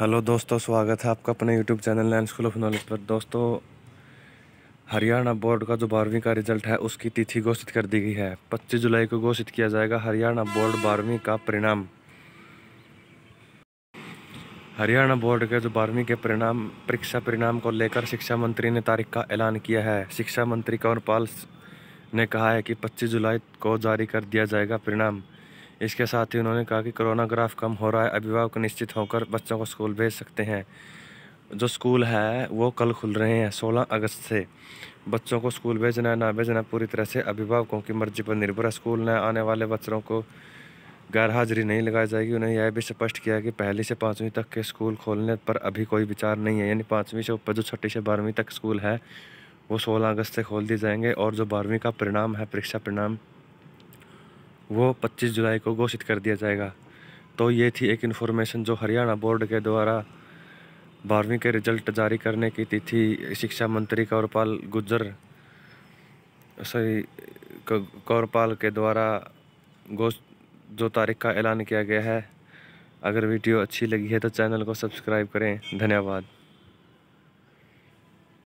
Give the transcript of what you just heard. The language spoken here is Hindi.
हेलो दोस्तों स्वागत है आपका अपने YouTube channel land school of knowledge पर दोस्तों हरियाणा बोर्ड का जो बारहवीं का रिजल्ट है उसकी तिथि घोषित कर दी गई है 25 जुलाई को घोषित किया जाएगा हरियाणा बोर्ड बारहवीं का परिणाम हरियाणा बोर्ड के जो बारहवीं के परिणाम परीक्षा परिणाम को लेकर शिक्षा मंत्री ने तारीख का ऐलान किया है शिक्षा मंत्री कंवर पाल ने कहा है कि पच्चीस जुलाई को जारी कर दिया जाएगा परिणाम इसके साथ ही उन्होंने कहा कि कोरोना ग्राफ कम हो रहा है अभिभावक निश्चित होकर बच्चों को स्कूल भेज सकते हैं जो स्कूल है वो कल खुल रहे हैं सोलह अगस्त से बच्चों को स्कूल भेजना ना भेजना पूरी तरह से अभिभावकों की मर्जी पर निर्भर है स्कूल न आने वाले बच्चों को गैर हाजिरी नहीं लगाई जाएगी उन्हें यह भी स्पष्ट किया कि पहली से पाँचवीं तक के स्कूल खोलने पर अभी कोई विचार नहीं है यानी पाँचवीं से ऊपर जो छठी से बारहवीं तक स्कूल है वो सोलह अगस्त से खोल दिए जाएंगे और जो बारहवीं का परिणाम है परीक्षा परिणाम वो 25 जुलाई को घोषित कर दिया जाएगा तो ये थी एक इन्फॉर्मेशन जो हरियाणा बोर्ड के द्वारा बारहवीं के रिजल्ट जारी करने की तिथि शिक्षा मंत्री कौरपाल गुज्जर सॉरी कौरपाल के द्वारा घोष जो तारीख का ऐलान किया गया है अगर वीडियो अच्छी लगी है तो चैनल को सब्सक्राइब करें धन्यवाद